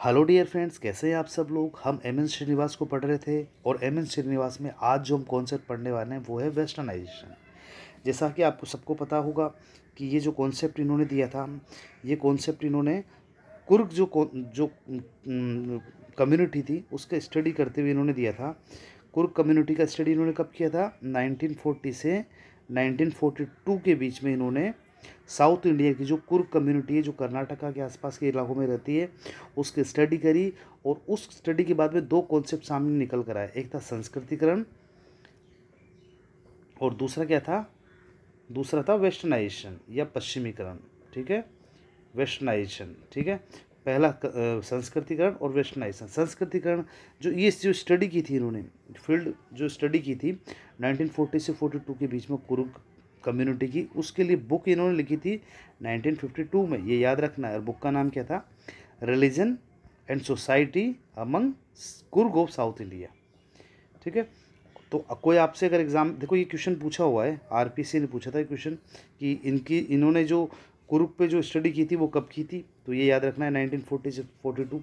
hello dear friends कैसे हैं आप सब लोग हम एम एन श्रीनिवास को पढ़ रहे थे और एम एन श्रीनिवास में आज जो हम कॉन्सेप्ट पढ़ने वाले हैं वो है वेस्टर्नाइजेशन जैसा कि आपको सबको पता होगा कि ये जो कॉन्सेप्ट इन्होंने दिया था ये कॉन्सेप्ट इन्होंने कुर्ग जो जो कम्युनिटी थी उसका स्टडी करते हुए इन्होंने दिया था कुर्ग कम्युनिटी का स्टडी इन्होंने कब किया था नाइनटीन से नाइनटीन के बीच में इन्होंने साउथ इंडिया की जो कुर्ग कम्युनिटी है जो कर्नाटका के आसपास के इलाकों में रहती है उसके स्टडी करी और उस स्टडी के बाद में दो कॉन्सेप्ट सामने निकल कर आए एक था संस्कृतिकरण और दूसरा क्या था दूसरा था वेस्टर्नाइजेशन या पश्चिमीकरण ठीक है वेस्टर्नाइजेशन ठीक है पहला संस्कृतिकरण और वेस्टर्नाइजेशन संस्कृतिकरण जो ये जो स्टडी की थी इन्होंने फील्ड जो स्टडी की थी 1940 से 42 के बीच में कुरुक कम्युनिटी की उसके लिए बुक इन्होंने लिखी थी 1952 में ये याद रखना है और बुक का नाम क्या था religion and society among Coorg of south India ठीक है तो कोई आपसे अगर एग्ज़ाम देखो ये क्वेश्चन पूछा हुआ है आरपीसी ने पूछा था क्वेश्चन कि इनकी इन्होंने जो कुरुप पे जो स्टडी की थी वो कब की थी तो ये याद रखना है नाइनटीन फोर्टी फोर्टी टू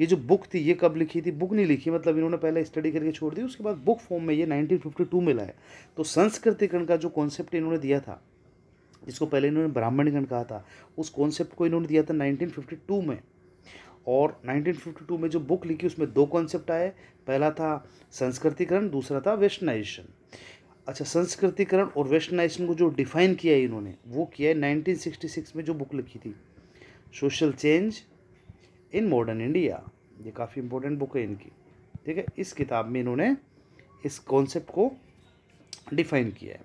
ये जो बुक थी ये कब लिखी थी बुक नहीं लिखी मतलब इन्होंने पहले स्टडी करके छोड़ दी उसके बाद बुक फॉर्म में ये नाइनटीन फिफ्टी टू में लाया तो संस्कृतिकरण का जो कॉन्सेप्ट इन्होंने दिया था जिसको पहले इन्होंने ब्राह्मणगण कहा था उस कॉन्सेप्ट को इन्होंने दिया था नाइनटीन फिफ्टी टू में और नाइनटीन फिफ्टी टू में जो बुक लिखी उसमें दो कॉन्सेप्ट आए पहला था संस्कृतिकरण दूसरा था वेस्टर्नाइजेशन अच्छा संस्कृतिकरण और वेस्टर्नाइजेशन को जो डिफाइन किया है इन्होंने वो किया है 1966 में जो बुक लिखी थी social change in modern India ये काफ़ी इंपॉर्टेंट बुक है इनकी ठीक है इस किताब में इन्होंने इस कॉन्सेप्ट को डिफाइन किया है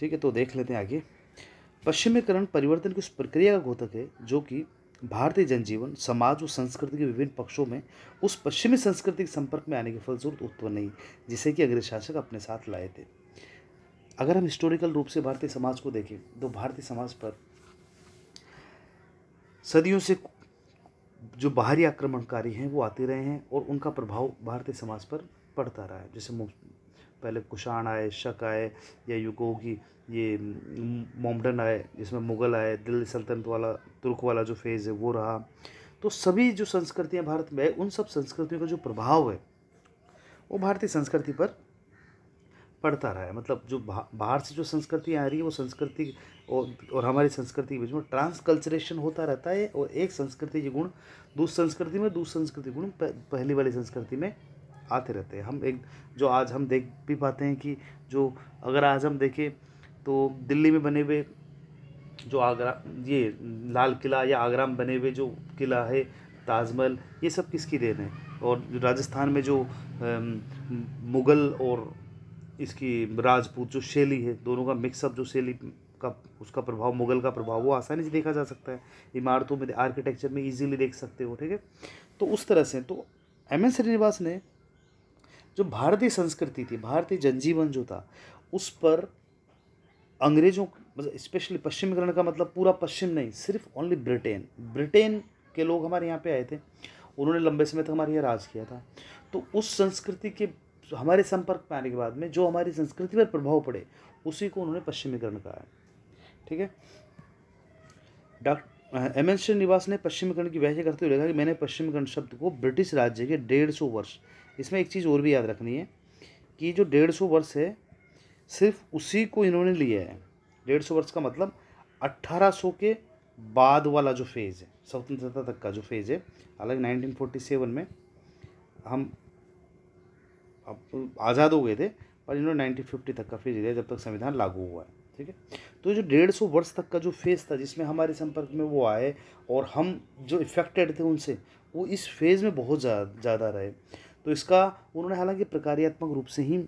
ठीक है तो देख लेते हैं आगे पश्चिमीकरण परिवर्तन की उस प्रक्रिया का घोतक है जो कि भारतीय जनजीवन समाज और संस्कृति के विभिन्न पक्षों में उस पश्चिमी संस्कृति के संपर्क में आने के फलस्वरूप उत्पन्न नहीं जिसे कि अंग्रेज शासक अपने साथ लाए थे अगर हम हिस्टोरिकल रूप से भारतीय समाज को देखें तो भारतीय समाज पर सदियों से जो बाहरी आक्रमणकारी हैं वो आते रहे हैं और उनका प्रभाव भारतीय समाज पर पड़ता रहा है जैसे पहले कुषाण आए शक आए या यूँ की कि ये मोमडन आए जिसमें मुग़ल आए दिल्ली सल्तनत वाला तुर्क वाला जो फेज़ है वो रहा तो सभी जो संस्कृतियाँ भारत में उन सब संस्कृतियों का जो प्रभाव है वो भारतीय संस्कृति पर पड़ता रहा है मतलब जो बाहर से जो संस्कृति आ रही है वो संस्कृति और, और हमारी संस्कृति के बीच में ट्रांसकल्चरेशन होता रहता है और एक संस्कृति के गुण दूसरी संस्कृति में दूसरी संस्कृति गुण पहली वाली संस्कृति में आते रहते हैं हम एक जो आज हम देख भी पाते हैं कि जो अगर आज हम देखें तो दिल्ली में बने हुए जो आगरा ये लाल किला या आगरा में बने हुए जो किला है ताजमहल ये सब किसकी देन है और राजस्थान में जो मुग़ल और इसकी राजपूत जो शैली है दोनों का मिक्सअप जो शैली का उसका प्रभाव मुग़ल का प्रभाव वो आसानी से देखा जा सकता है इमारतों में आर्किटेक्चर में ईजिली देख सकते हो ठीक है तो उस तरह से तो एम एन श्रीनिवास ने जो भारतीय संस्कृति थी भारतीय जनजीवन जो था उस पर अंग्रेज़ों मतलब स्पेशली पश्चिमीकरण का मतलब पूरा पश्चिम नहीं सिर्फ ओनली ब्रिटेन ब्रिटेन के लोग हमारे यहाँ पे आए थे उन्होंने लंबे समय तक हमारे यहाँ राज किया था तो उस संस्कृति के हमारे संपर्क में आने के बाद में जो हमारी संस्कृति पर प्रभाव पड़े उसी को उन्होंने पश्चिमीकरण कहा है ठीक है डॉक्टर एम एन श्रीनिवास ने पश्चिमीकरण की व्याख्या करते हुए लिखा कि मैंने पश्चिमीकरण शब्द को ब्रिटिश राज्य के डेढ़ सौ वर्ष इसमें एक चीज़ और भी याद रखनी है कि जो डेढ़ सौ वर्ष है सिर्फ उसी को इन्होंने लिया है डेढ़ सौ वर्ष का मतलब अट्ठारह सौ के बाद वाला जो फेज़ है स्वतंत्रता तक का जो फेज़ है हालांकि नाइनटीन फोर्टी सेवन में हम आज़ाद हो गए थे पर इन्होंने नाइनटीन फिफ्टी तक का फेज़ लिया जब तक संविधान लागू हुआ है ठीक है तो जो डेढ़ सौ वर्ष तक का जो फेज़ था जिसमें हमारे संपर्क में वो आए और हम जो इफ़ेक्टेड थे उनसे वो इस फेज़ में बहुत ज़्यादा रहे तो इसका उन्होंने हालांकि प्रकारियात्मक रूप से ही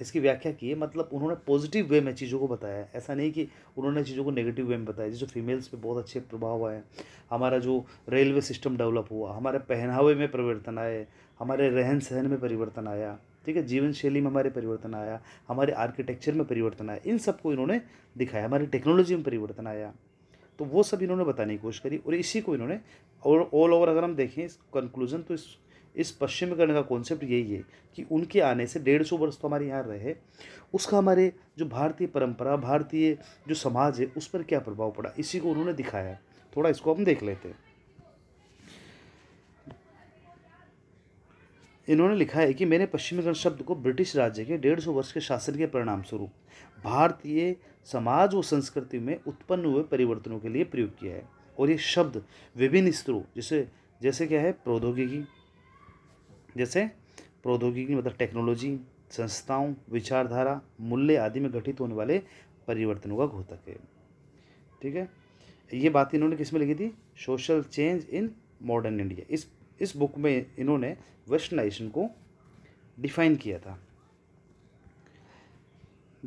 इसकी व्याख्या की है मतलब उन्होंने पॉजिटिव वे में चीज़ों को बताया ऐसा नहीं कि उन्होंने चीज़ों को नेगेटिव वे में बताया जैसे फीमेल्स पे बहुत अच्छे प्रभाव आए हमारा जो रेलवे सिस्टम डेवलप हुआ हमारे पहनावे में परिवर्तन आए हमारे रहन सहन में परिवर्तन आया ठीक है जीवन शैली में हमारे परिवर्तन आया हमारे आर्किटेक्चर में परिवर्तन आया इन सबको इन्होंने दिखाया हमारी टेक्नोलॉजी में परिवर्तन आया तो वो सब इन्होंने बताने की कोशिश करी और इसी को इन्होंने और ऑल ओवर अगर हम देखें इस कंक्लूजन तो इस इस पश्चिमीकरण का कॉन्सेप्ट यही है कि उनके आने से डेढ़ सौ वर्ष तो हमारे यहाँ रहे उसका हमारे जो भारतीय परंपरा भारतीय जो समाज है उस पर क्या प्रभाव पड़ा इसी को उन्होंने दिखाया थोड़ा इसको हम देख लेते हैं इन्होंने लिखा है कि मैंने पश्चिमीकरण शब्द को ब्रिटिश राज्य के डेढ़ सौ वर्ष के शासन के परिणाम स्वरूप भारतीय समाज व संस्कृति में उत्पन्न हुए परिवर्तनों के लिए प्रयोग किया है और ये शब्द विभिन्न स्तरों जैसे जैसे क्या है प्रौद्योगिकी जैसे प्रौद्योगिकी मतलब टेक्नोलॉजी संस्थाओं विचारधारा मूल्य आदि में घटित होने वाले परिवर्तनों का घोतक है ठीक है ये बात इन्होंने किस में लिखी थी social change in modern India इस इस बुक में इन्होंने वेस्टर्नाइजेशन को डिफाइन किया था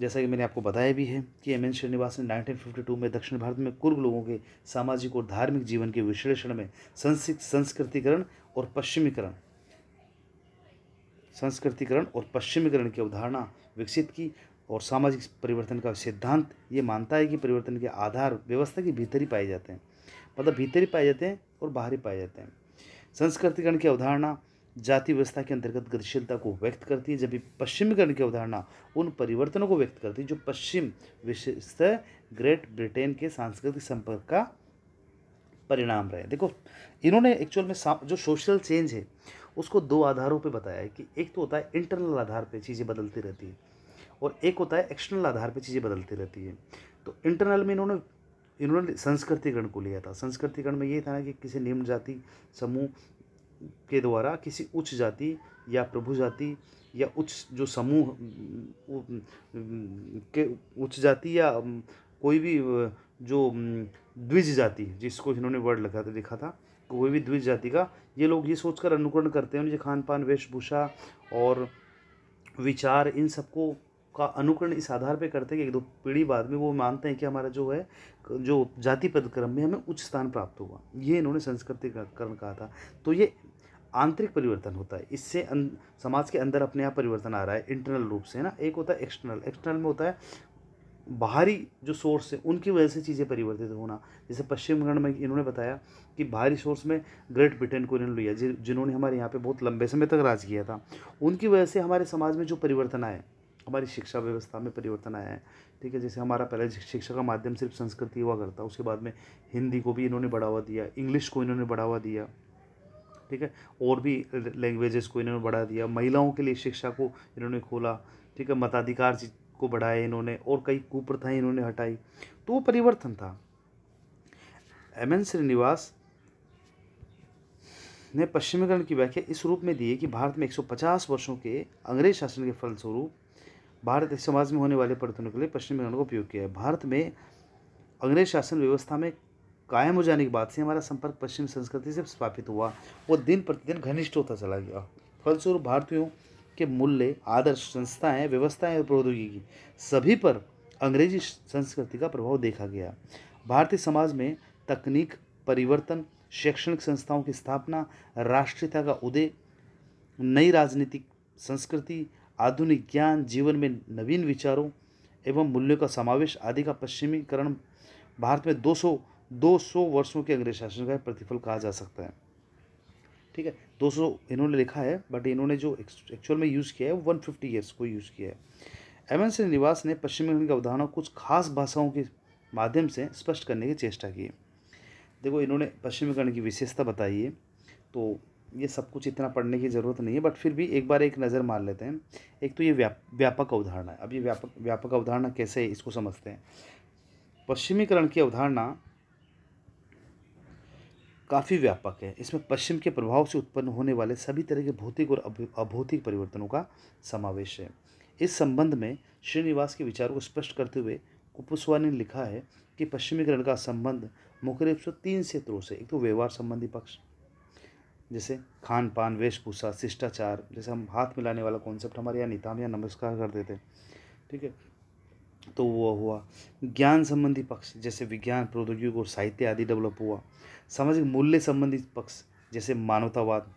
जैसा कि मैंने आपको बताया भी है कि एम एन श्रीनिवास ने 1952 में दक्षिण भारत में कुर्ग लोगों के सामाजिक और धार्मिक जीवन के विश्लेषण में संस्कृतिकरण और पश्चिमीकरण संस्कृतिकरण और पश्चिमीकरण की अवधारणा विकसित की और सामाजिक परिवर्तन का सिद्धांत ये मानता है कि परिवर्तन के आधार व्यवस्था के भीतर ही पाए जाते हैं मतलब भीतर ही पाए जाते हैं और बाहर ही पाए जाते हैं संस्कृतिकरण की अवधारणा जाति व्यवस्था के अंतर्गत गतिशीलता को व्यक्त करती है जबकि पश्चिमीकरण की अवधारणा उन परिवर्तनों को व्यक्त करती है जो पश्चिम विशेषतः ग्रेट ब्रिटेन के सांस्कृतिक संपर्क का परिणाम रहे देखो इन्होंने एक्चुअल में जो सोशल चेंज है उसको दो आधारों पे बताया है कि एक तो होता है इंटरनल आधार पे चीज़ें बदलती रहती है और एक होता है एक्सटर्नल आधार पे चीज़ें बदलती रहती है तो इंटरनल में इन्होंने इन्होंने संस्कृतिकरण को लिया था संस्कृतिकरण में ये था ना कि किसी निम्न जाति समूह के द्वारा किसी उच्च जाति या प्रभु जाति या उच्च जो समूह के उच्च जाति या कोई भी जो द्विज जाति जिसको इन्होंने वर्ड लिखा था लिखा था कोई भी द्विज जाति का ये लोग ये सोचकर अनुकरण करते हैं उनके खान पान वेशभूषा और विचार इन सबको का अनुकरण इस आधार पे करते हैं कि एक दो पीढ़ी बाद में वो मानते हैं कि हमारा जो है जो जाति पदक्रम में हमें उच्च स्थान प्राप्त हुआ ये इन्होंने संस्कृतिकरण कहा था तो ये आंतरिक परिवर्तन होता है इससे अं, समाज के अंदर अपने आप परिवर्तन आ रहा है इंटरनल रूप से है ना एक होता है एक्सटर्नल एक्सटर्नल में होता है बाहरी जो सोर्स है उनकी वजह से चीज़ें परिवर्तित होना जैसे पश्चिम बंगाल में इन्होंने बताया कि बाहरी सोर्स में ग्रेट ब्रिटेन को इन्होंने लिया जिन्होंने हमारे यहाँ पे बहुत लंबे समय तक राज किया था उनकी वजह से हमारे समाज में जो परिवर्तन आए हमारी शिक्षा व्यवस्था में परिवर्तन आया है ठीक है जैसे हमारा पहले शिक्षा का माध्यम सिर्फ संस्कृति हुआ करता उसके बाद में हिंदी को भी इन्होंने बढ़ावा दिया इंग्लिश को इन्होंने बढ़ावा दिया ठीक है और भी लैंग्वेजेस को इन्होंने बढ़ा दिया महिलाओं के लिए शिक्षा को इन्होंने खोला ठीक है मताधिकार को बढ़ाया इन्होंने और कई कुप्रथाएं इन्होंने हटाई तो वो परिवर्तन था एम एन श्रीनिवास ने पश्चिमीकरण की व्याख्या इस रूप में दी है कि भारत में 150 वर्षों के अंग्रेज शासन के फलस्वरूप भारत समाज में होने वाले परिवर्तनों के लिए पश्चिमीकरण का उपयोग किया है भारत में अंग्रेज शासन व्यवस्था में कायम हो जाने के बाद से हमारा संपर्क पश्चिम संस्कृति से स्थापित हुआ वो दिन प्रतिदिन घनिष्ठ होता चला गया फलस्वरूप भारतीयों के मूल्य आदर्श संस्थाएं व्यवस्थाएं और प्रौद्योगिकी सभी पर अंग्रेजी संस्कृति का प्रभाव देखा गया भारतीय समाज में तकनीक परिवर्तन शैक्षणिक संस्थाओं की स्थापना राष्ट्रीयता का उदय नई राजनीतिक संस्कृति आधुनिक ज्ञान जीवन में नवीन विचारों एवं मूल्यों का समावेश आदि का पश्चिमीकरण भारत में 200 200 वर्षों के अंग्रेज शासन का प्रतिफल कहा जा सकता है ठीक है 200 इन्होंने लिखा है बट इन्होंने जो एक्चुअल में यूज़ किया है वो वन फिफ्टी ईयर्स को यूज़ किया है एम एन श्रीनिवास ने पश्चिम बंगाल की अवधारणा कुछ खास भाषाओं के माध्यम से स्पष्ट करने की चेष्टा की देखो इन्होंने पश्चिम बंगाल की विशेषता बताई है तो ये सब कुछ इतना पढ़ने की ज़रूरत नहीं है बट फिर भी एक बार एक नज़र मार लेते हैं एक तो ये व्यापक अवधारणा है अब ये व्यापक व्यापक अवधारणा कैसे है इसको समझते हैं पश्चिमीकरण की अवधारणा काफ़ी व्यापक है इसमें पश्चिम के प्रभाव से उत्पन्न होने वाले सभी तरह के भौतिक और अभौतिक परिवर्तनों का समावेश है इस संबंध में श्रीनिवास के विचार को स्पष्ट करते हुए कुपुस्वा ने लिखा है कि पश्चिमीकरण का संबंध मुख्य रूप से तीन क्षेत्रों से एक तो व्यवहार संबंधी पक्ष जैसे खान पान वेशभूषा शिष्टाचार जैसे हम हाथ मिलाने वाला कॉन्सेप्ट हमारे यहाँ निताम या नमस्कार देते हैं ठीक है तो वो हुआ ज्ञान संबंधी पक्ष जैसे विज्ञान प्रौद्योगिकी और साहित्य आदि डेवलप हुआ सामाजिक मूल्य संबंधी पक्ष जैसे मानवतावाद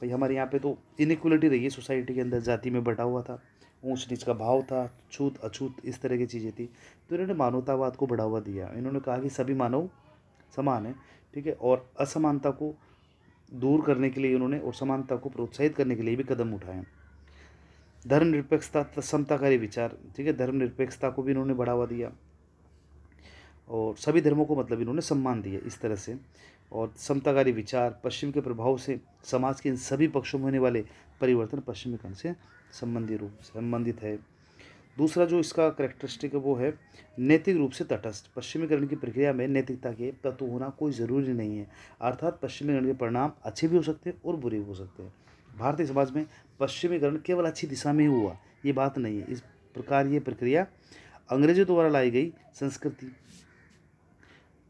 भाई हमारे यहाँ पे तो इनक्वलिटी रही है सोसाइटी के अंदर जाति में बटा हुआ था ऊंच नीच का भाव था छूत अछूत इस तरह की चीज़ें थी तो इन्होंने मानवतावाद को बढ़ावा दिया इन्होंने कहा कि सभी मानव समान है ठीक है और असमानता को दूर करने के लिए इन्होंने और समानता को प्रोत्साहित करने के लिए भी कदम उठाए धर्मनिरपेक्षता समताकारी विचार ठीक है धर्मनिरपेक्षता को भी इन्होंने बढ़ावा दिया और सभी धर्मों को मतलब इन्होंने सम्मान दिया इस तरह से और समताकारी विचार पश्चिम के प्रभाव से समाज के इन सभी पक्षों में होने वाले परिवर्तन पश्चिमी से संबंधित रूप संबंधित है दूसरा जो इसका करेक्टरिस्टिक है वो है नैतिक रूप से तटस्थ पश्चिमीकरण की प्रक्रिया में नैतिकता के तत्व होना कोई ज़रूरी नहीं है अर्थात पश्चिमीकरण के परिणाम अच्छे भी हो सकते हैं और बुरे भी हो सकते हैं भारतीय समाज में पश्चिमीकरण केवल अच्छी दिशा में हुआ ये बात नहीं है इस प्रकार ये प्रक्रिया अंग्रेजों द्वारा लाई गई संस्कृति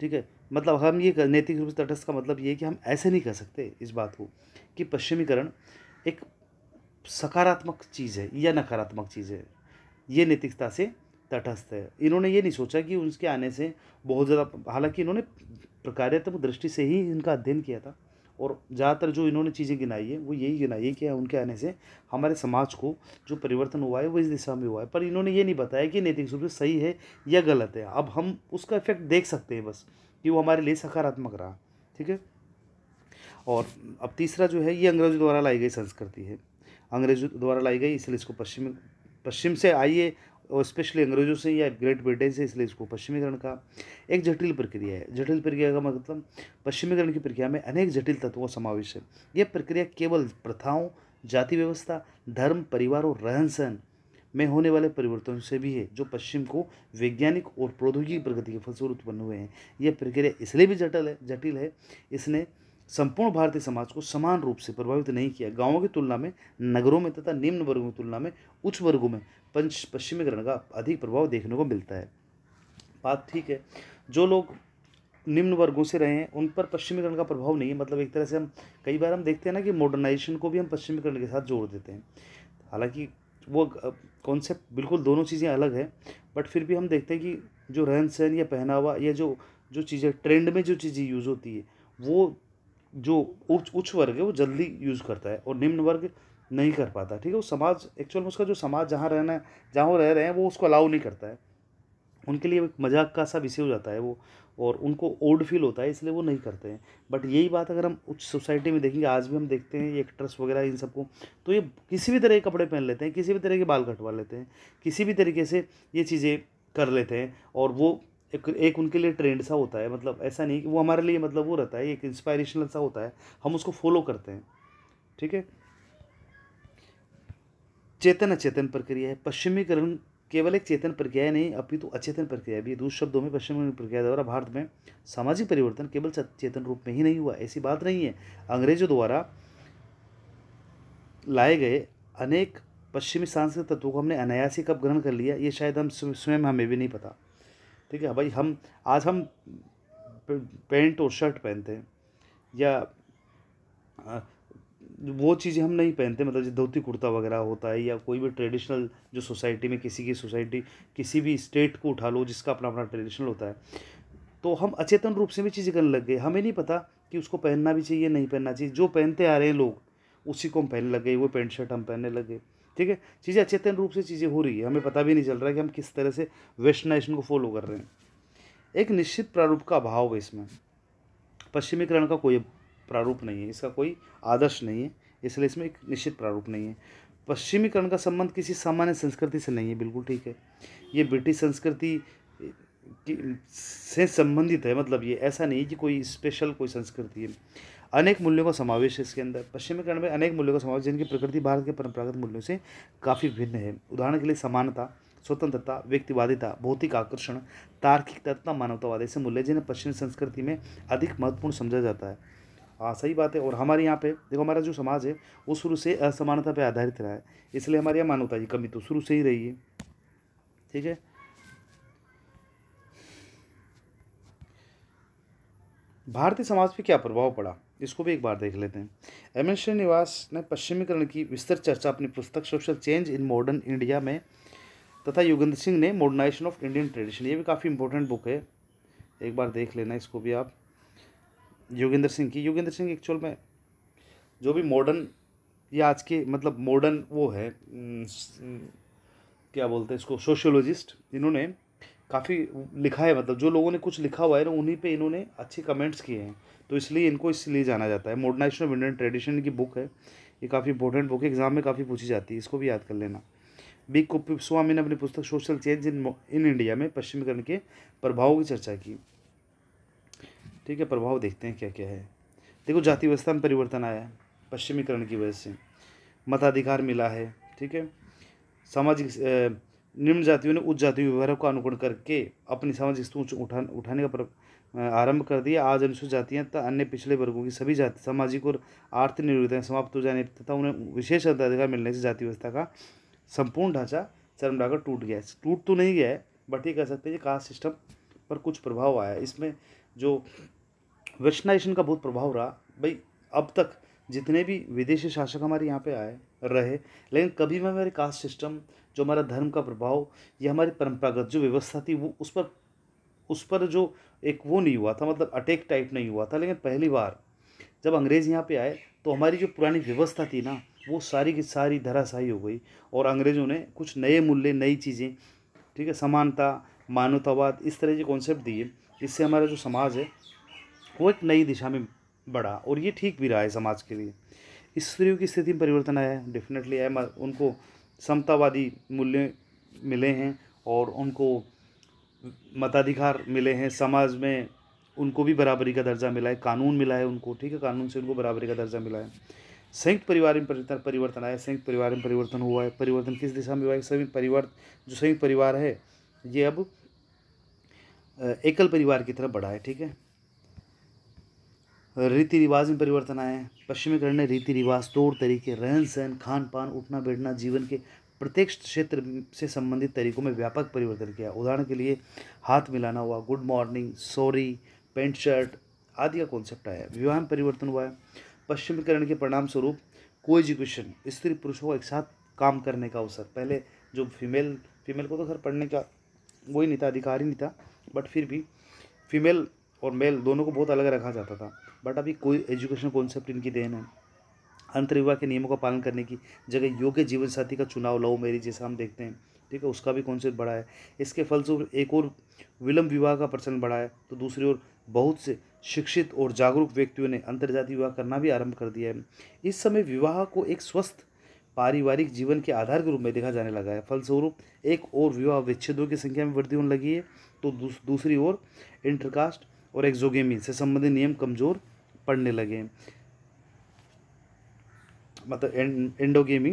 ठीक है मतलब हम ये नैतिक रूप से तटस्थ का मतलब ये है कि हम ऐसे नहीं कह सकते इस बात को कि पश्चिमीकरण एक सकारात्मक चीज़ है या नकारात्मक चीज़ है ये नैतिकता से तटस्थ है इन्होंने ये नहीं सोचा कि उसके आने से बहुत ज़्यादा हालांकि इन्होंने प्रकारात्मक दृष्टि से ही इनका अध्ययन किया था और ज़्यादातर जो इन्होंने चीज़ें गिनाई है वो यही गिनाई है कि उनके आने से हमारे समाज को जो परिवर्तन हुआ है वो इस दिशा में हुआ है पर इन्होंने ये नहीं बताया कि नैतिक रूप से सही है या गलत है अब हम उसका इफेक्ट देख सकते हैं बस कि वो हमारे लिए सकारात्मक रहा ठीक है और अब तीसरा जो है ये अंग्रेजों द्वारा लाई गई संस्कृति है अंग्रेजों द्वारा लाई गई इसलिए इसको पश्चिम पश्चिम से आइए और स्पेशली अंग्रेजों से या ग्रेट ब्रिटेन से इसलिए इसको पश्चिमीकरण का एक जटिल प्रक्रिया है जटिल प्रक्रिया का मतलब पश्चिमीकरण की प्रक्रिया में अनेक जटिल तत्वों का समावेश है यह प्रक्रिया केवल प्रथाओं जाति व्यवस्था धर्म परिवार और रहन सहन में होने वाले परिवर्तनों से भी है जो पश्चिम को वैज्ञानिक और प्रौद्योगिकी प्रगति के फलस्वरूप उत्पन्न हुए हैं यह प्रक्रिया इसलिए भी जटिल है जटिल है इसने संपूर्ण भारतीय समाज को समान रूप से प्रभावित नहीं किया गांवों की तुलना में नगरों में तथा निम्न वर्गों की तुलना में उच्च वर्गों में पंच पश्चिमीकरण का अधिक प्रभाव देखने को मिलता है बात ठीक है जो लोग निम्न वर्गों से रहे हैं उन पर पश्चिमीकरण का प्रभाव नहीं है मतलब एक तरह से हम कई बार हम देखते हैं ना कि मॉडर्नाइजेशन को भी हम पश्चिमीकरण के साथ जोड़ देते हैं हालांकि वो कॉन्सेप्ट बिल्कुल दोनों चीज़ें अलग है बट फिर भी हम देखते हैं कि जो रहन सहन या पहनावा या जो जो चीज़ें ट्रेंड में जो चीज़ें यूज़ होती है वो जो उच्च उच्च वर्ग है वो जल्दी यूज़ करता है और निम्न वर्ग नहीं कर पाता ठीक है वो समाज एक्चुअल में उसका जो समाज जहाँ रहना है जहाँ वो रह रहे हैं वो उसको अलाउ नहीं करता है उनके लिए एक मजाक का सा विषय हो जाता है वो और उनको ओल्ड फील होता है इसलिए वो नहीं करते हैं बट यही बात अगर हम उच्च सोसाइटी में देखेंगे आज भी हम देखते हैं ये एक्ट्रेस वगैरह इन सबको तो ये किसी भी तरह के कपड़े पहन लेते हैं किसी भी तरह के बाल कटवा लेते हैं किसी भी तरीके से ये चीज़ें कर लेते हैं और वो एक एक उनके लिए ट्रेंड सा होता है मतलब ऐसा नहीं कि वो हमारे लिए मतलब वो रहता है एक इंस्पायरेशनल सा होता है हम उसको फॉलो करते हैं ठीक है चेतन अचेतन प्रक्रिया है पश्चिमीकरण केवल एक चेतन प्रक्रिया नहीं अपितु तो अचेतन प्रक्रिया भी दूसरे शब्दों में पश्चिमी प्रक्रिया द्वारा भारत में सामाजिक परिवर्तन केवल चेतन रूप में ही नहीं हुआ ऐसी बात नहीं है अंग्रेजों द्वारा लाए गए अनेक पश्चिमी सांस्कृतिक तत्वों को हमने अनायासी कब ग्रहण कर लिया ये शायद हम स्वयं हमें भी नहीं पता ठीक है भाई हम आज हम पेंट और शर्ट पहनते हैं या वो चीज़ें हम नहीं पहनते मतलब जो धोती कुर्ता वगैरह होता है या कोई भी ट्रेडिशनल जो सोसाइटी में किसी की सोसाइटी किसी भी स्टेट को उठा लो जिसका अपना अपना ट्रेडिशनल होता है तो हम अचेतन रूप से भी चीज़ें करने लग गए हमें नहीं पता कि उसको पहनना भी चाहिए नहीं पहनना चाहिए जो पहनते आ रहे हैं लोग उसी को हम पहनने लग गए वो पेंट शर्ट हम पहनने लग गए ठीक है चीज़ें अचेतन रूप से चीज़ें हो रही है हमें पता भी नहीं चल रहा कि हम किस तरह से वेस्टनाइजेशन को फॉलो कर रहे हैं एक निश्चित प्रारूप का अभाव है इसमें पश्चिमीकरण का कोई प्रारूप नहीं है इसका कोई आदर्श नहीं है इसलिए इसमें एक निश्चित प्रारूप नहीं है पश्चिमीकरण का संबंध किसी सामान्य संस्कृति से नहीं है बिल्कुल ठीक है ये ब्रिटिश संस्कृति से संबंधित है मतलब ये ऐसा नहीं कि कोई स्पेशल कोई संस्कृति है अनेक मूल्यों का समावेश है इसके अंदर पश्चिमी में अनेक मूल्यों का समावेश जिनकी प्रकृति भारत के परंपरागत मूल्यों से काफ़ी भिन्न है उदाहरण के लिए समानता स्वतंत्रता व्यक्तिवादिता भौतिक आकर्षण तार्किकता तथा मानवतावाद ऐसे मूल्य जिन्हें पश्चिमी संस्कृति में अधिक महत्वपूर्ण समझा जाता है हाँ सही बात है और हमारे यहाँ पे देखो हमारा जो समाज है वो शुरू से असमानता पे आधारित रहा है इसलिए हमारे यहाँ मानवता की कमी तो शुरू से ही रही है ठीक है भारतीय समाज पे क्या प्रभाव पड़ा इसको भी एक बार देख लेते हैं एम एन श्रीनिवास ने पश्चिमीकरण की विस्तृत चर्चा अपनी पुस्तक social change in modern India में तथा युगेंद्र सिंह ने मॉडर्नाइजेशन ऑफ इंडियन ट्रेडिशन ये भी काफ़ी इंपॉर्टेंट बुक है एक बार देख लेना इसको भी आप योगेंद्र सिंह की योगेंद्र सिंह एक्चुअल में जो भी मॉडर्न या आज के मतलब मॉडर्न वो है क्या बोलते हैं इसको सोशियोलॉजिस्ट इन्होंने काफ़ी लिखा है मतलब जो लोगों ने कुछ लिखा हुआ है ना उन्हीं पे इन्होंने अच्छे कमेंट्स किए हैं तो इसलिए इनको इसलिए जाना जाता है मॉडर्नाइजेशन ऑफ इंडियन ट्रेडिशन की बुक है ये काफ़ी इंपॉर्टेंट बुक है एग्जाम में काफ़ी पूछी जाती है इसको भी याद कर लेना बी कुप्पी स्वामी ने अपनी पुस्तक social change in in India में पश्चिमीकरण के प्रभावों की चर्चा की ठीक है प्रभाव देखते हैं क्या क्या है देखो जाति व्यवस्था में परिवर्तन आया है पश्चिमीकरण की वजह से मताधिकार मिला है ठीक है सामाजिक निम्न जातियों ने उच्च जाति व्यवहारों का अनुकरण करके अपनी सामाजिक स्तर उठा उठाने का आरंभ कर दिया आज अनुसूचित जातियां तथा अन्य पिछले वर्गों की सभी जाति सामाजिक और आर्थिक निर्भरताएं समाप्त हो जाने तथा उन्हें विशेष अधिकार मिलने से जाति व्यवस्था का संपूर्ण ढांचा चरम डाकर टूट गया टूट तो नहीं गया है बट ये कह सकते हैं कि कास्ट सिस्टम पर कुछ प्रभाव आया इसमें जो वेस्टर्नाइजेशन का बहुत प्रभाव रहा भाई अब तक जितने भी विदेशी शासक हमारे यहाँ पे आए रहे लेकिन कभी भी हमारे कास्ट सिस्टम जो हमारा धर्म का प्रभाव या हमारी परंपरागत जो व्यवस्था थी वो उस पर उस पर जो एक वो नहीं हुआ था मतलब अटैक टाइप नहीं हुआ था लेकिन पहली बार जब अंग्रेज़ यहाँ पे आए तो हमारी जो पुरानी व्यवस्था थी ना वो सारी की सारी धराशाही हो गई और अंग्रेज़ों ने कुछ नए मूल्य नई चीज़ें ठीक है समानता मानवतावाद इस तरह के कॉन्सेप्ट दिए इससे हमारा जो समाज है वो एक नई दिशा में बढ़ा और ये ठीक भी रहा है समाज के लिए स्त्रियों की स्थिति में परिवर्तन आया है डेफिनेटली आया उनको समतावादी मूल्य मिले हैं और उनको मताधिकार मिले हैं समाज में उनको भी बराबरी का दर्जा मिला है कानून मिला है उनको ठीक है कानून से उनको बराबरी का दर्जा मिला है संयुक्त परिवार में परिवर्तन आया संयुक्त परिवार में परिवर्तन हुआ है परिवर्तन किस दिशा में हुआ है सभी परिवार जो संयुक्त परिवार है ये अब एकल परिवार की तरफ बढ़ा है ठीक है रीति रिवाज में परिवर्तन आए हैं पश्चिमीकरण ने रीति रिवाज तौर तरीके रहन सहन खान पान उठना बैठना जीवन के प्रत्येक क्षेत्र से संबंधित तरीकों में व्यापक परिवर्तन किया उदाहरण के लिए हाथ मिलाना हुआ good morning sorry pant shirt आदि का कॉन्सेप्ट आया विवाह में परिवर्तन हुआ है पश्चिमीकरण के परिणाम स्वरूप को एजुकेशन स्त्री पुरुषों को एक साथ काम करने का अवसर पहले जो फीमेल फीमेल को तो खैर पढ़ने का वही नहीं था अधिकार ही नहीं था बट फिर भी फीमेल और मेल दोनों को बहुत अलग रखा जाता था बट अभी कोई एजुकेशन कॉन्सेप्ट इनकी देन है अंतर्विवाह के नियमों का पालन करने की जगह योग्य जीवन साथी का चुनाव लव मेरी जैसा हम देखते हैं ठीक है उसका भी कॉन्सेप्ट बढ़ा है इसके फलस्वरूप एक और विलंब विवाह का प्रचलन बढ़ा है तो दूसरी ओर बहुत से शिक्षित और जागरूक व्यक्तियों ने अंतर्जातीय विवाह करना भी आरंभ कर दिया है इस समय विवाह को एक स्वस्थ पारिवारिक जीवन के आधार के रूप में देखा जाने लगा है फलस्वरूप एक और विवाह विच्छेदों की संख्या में वृद्धि होने लगी है तो दूसरी ओर इंटरकास्ट और एक्जोगेमी से संबंधित नियम कमज़ोर पड़ने लगे मतलब एंडोगेमी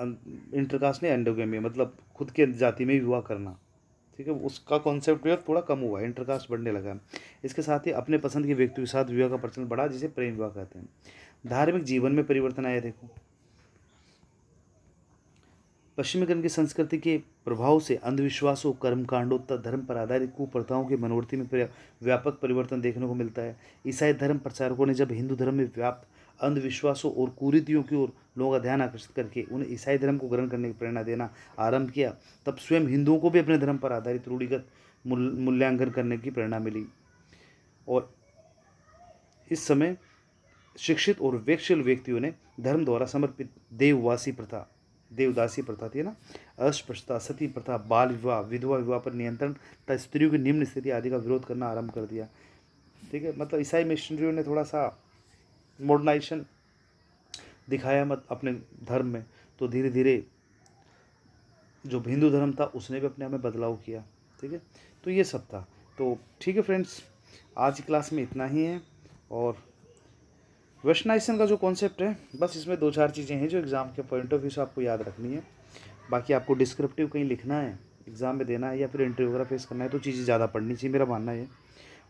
इंटरकास्ट नहीं एंडोगेमी मतलब खुद के जाति में विवाह करना ठीक है उसका कॉन्सेप्ट थोड़ा कम हुआ इंटरकास्ट बढ़ने लगा इसके साथ ही अपने पसंद के व्यक्ति के साथ विवाह का प्रचलन बढ़ा जिसे प्रेम विवाह कहते हैं धार्मिक जीवन में परिवर्तन आया देखो पश्चिमीकरण की संस्कृति के प्रभाव से अंधविश्वासों कर्मकांडों तथा धर्म पर आधारित कुप्रथाओं की मनोवृत्ति में व्यापक परिवर्तन देखने को मिलता है ईसाई धर्म प्रचारकों ने जब हिंदू धर्म में व्याप्त अंधविश्वासों और कुरीतियों की ओर लोगों का ध्यान आकर्षित करके उन्हें ईसाई धर्म को ग्रहण करने की प्रेरणा देना आरंभ किया तब स्वयं हिंदुओं को भी अपने धर्म पर आधारित रूढ़िगत मूल्यांकन करने की प्रेरणा मिली और इस समय शिक्षित और वेक्षल व्यक्तियों ने धर्म द्वारा समर्पित देववासी प्रथा देवदासी प्रथा थी ना अस्पृश्यता सती प्रथा बाल विवाह विधवा विवाह पर नियंत्रण तथा स्त्रियों की निम्न स्थिति आदि का विरोध करना आरंभ कर दिया ठीक है मतलब ईसाई मिशनरियों ने थोड़ा सा मॉडर्नाइजेशन दिखाया मत अपने धर्म में तो धीरे धीरे जो हिंदू धर्म था उसने भी अपने आप में बदलाव किया ठीक है तो ये सब था तो ठीक है फ्रेंड्स आज की क्लास में इतना ही है और वेस्टर्नाइजेशन का जो कॉन्सेप्ट है बस इसमें दो चार चीज़ें हैं जो एग्ज़ाम के पॉइंट ऑफ व्यू से आपको याद रखनी है बाकी आपको डिस्क्रिप्टिव कहीं लिखना है एग्ज़ाम में देना है या फिर इंटरव्यू वगैरह फेस करना है तो चीज़ें ज़्यादा पढ़नी चाहिए मेरा मानना है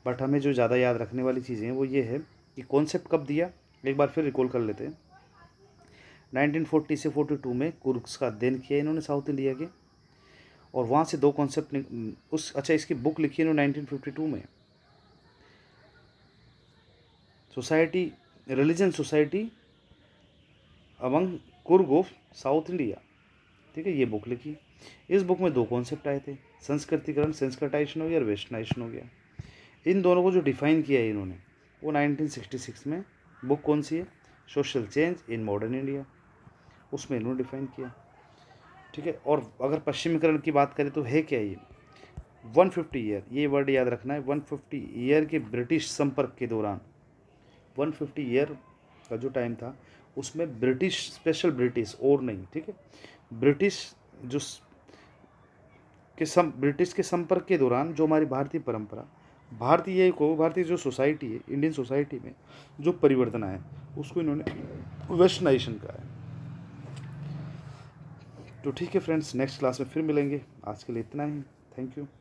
बट हमें जो ज़्यादा याद रखने वाली चीज़ें हैं वो ये है कि कॉन्सेप्ट कब दिया एक बार फिर रिकॉल कर लेते हैं फोर्टी से टू में कुर्स का अध्ययन किया इन्होंने साउथ इंडिया के और वहाँ से दो कॉन्सेप्ट उस अच्छा इसकी बुक लिखी है इन्होंने टू में society religion society among Coorg of south India ठीक है ये बुक लिखी इस बुक में दो कॉन्सेप्ट आए थे संस्कृतिकरण संस्कृटाइजेशन हो गया और वेस्टनाइशन हो गया इन दोनों को जो डिफाइन किया है इन्होंने वो 1966 में बुक कौन सी है social change in modern India उसमें इन्होंने डिफाइन किया ठीक है और अगर पश्चिमीकरण की बात करें तो है क्या ये 150 ईयर ये वर्ड याद रखना है 150 ईयर के ब्रिटिश संपर्क के दौरान वन फिफ्टी ईयर का जो टाइम था उसमें ब्रिटिश स्पेशल ब्रिटिश और नहीं ठीक है ब्रिटिश जो के सम ब्रिटिश के संपर्क के दौरान जो हमारी भारतीय परंपरा भारतीय को भारतीय जो सोसाइटी है इंडियन सोसाइटी में जो परिवर्तन आए उसको इन्होंने वेस्टर्नाइजेशन कहा है तो ठीक है फ्रेंड्स नेक्स्ट क्लास में फिर मिलेंगे आज के लिए इतना ही थैंक यू